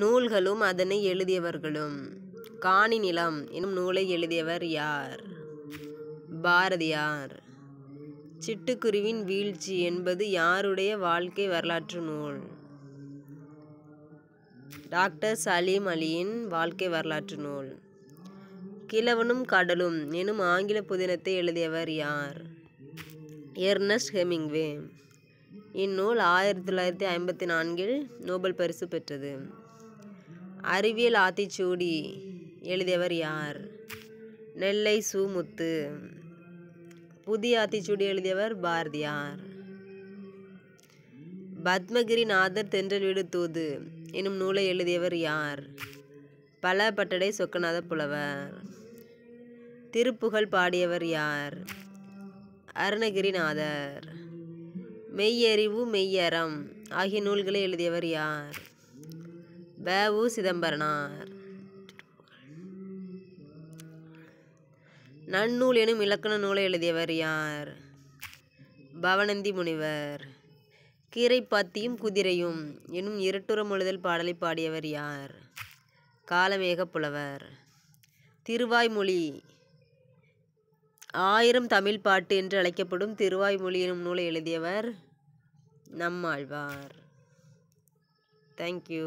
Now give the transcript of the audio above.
நூல்களும் அதனை எழுதியவர்களும் காணி நிலம் என்னும் நூலை எழுதியவர் யார் பாரதியார் சிட்டுக்குருவின் வீழ்ச்சி என்பது யாருடைய வாழ்க்கை வரலாற்று நூல் டாக்டர் சலீம் அலியின் வாழ்க்கை வரலாற்று நூல் கிழவனும் கடலும் எனும் ஆங்கில புதினத்தை எழுதியவர் யார் எர்னஸ்ட் ஹெமிங்வே இந்நூல் ஆயிரத்தி தொள்ளாயிரத்தி ஐம்பத்தி நான்கில் நோபல் பரிசு பெற்றது அறிவியல் ஆத்திச்சூடி எழுதியவர் யார் நெல்லை சுமுத்து புதிய ஆத்திச்சூடி எழுதியவர் பாரதியார் பத்மகிரிநாதர் தென்றல் வீடு தூது எனும் நூலை எழுதியவர் யார் பல பட்டடை சொக்கநாத புலவர் திருப்புகழ் பாடியவர் யார் அருணகிரிநாதர் மெய்யறிவு மெய்யறம் ஆகிய நூல்களை எழுதியவர் யார் வ உ சிதம்பரனார் நன்னூல் எனும் இலக்கண நூலை எழுதியவர் யார் பவனந்தி முனிவர் கீரைப்பாத்தியும் குதிரையும் எனும் இரட்டுற முழுதல் பாடலை பாடியவர் யார் காலமேக புலவர் திருவாய்மொழி ஆயிரம் தமிழ் பாட்டு என்று அழைக்கப்படும் திருவாய்மொழி எனும் நூலை எழுதியவர் நம்மாழ்வார் தேங்க்யூ